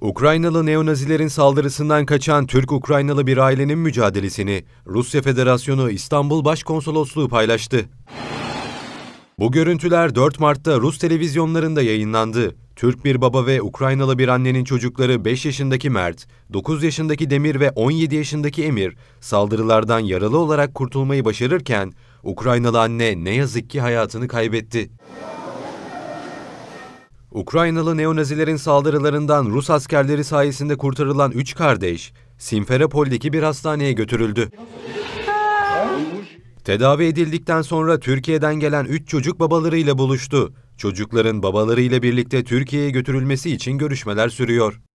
Ukraynalı neonazilerin saldırısından kaçan Türk-Ukraynalı bir ailenin mücadelesini Rusya Federasyonu İstanbul Başkonsolosluğu paylaştı. Bu görüntüler 4 Mart'ta Rus televizyonlarında yayınlandı. Türk bir baba ve Ukraynalı bir annenin çocukları 5 yaşındaki Mert, 9 yaşındaki Demir ve 17 yaşındaki Emir saldırılardan yaralı olarak kurtulmayı başarırken Ukraynalı anne ne yazık ki hayatını kaybetti. Ukraynalı neonazilerin saldırılarından Rus askerleri sayesinde kurtarılan üç kardeş, Simferopol'deki bir hastaneye götürüldü. Tedavi edildikten sonra Türkiye'den gelen üç çocuk babalarıyla buluştu. Çocukların babalarıyla birlikte Türkiye'ye götürülmesi için görüşmeler sürüyor.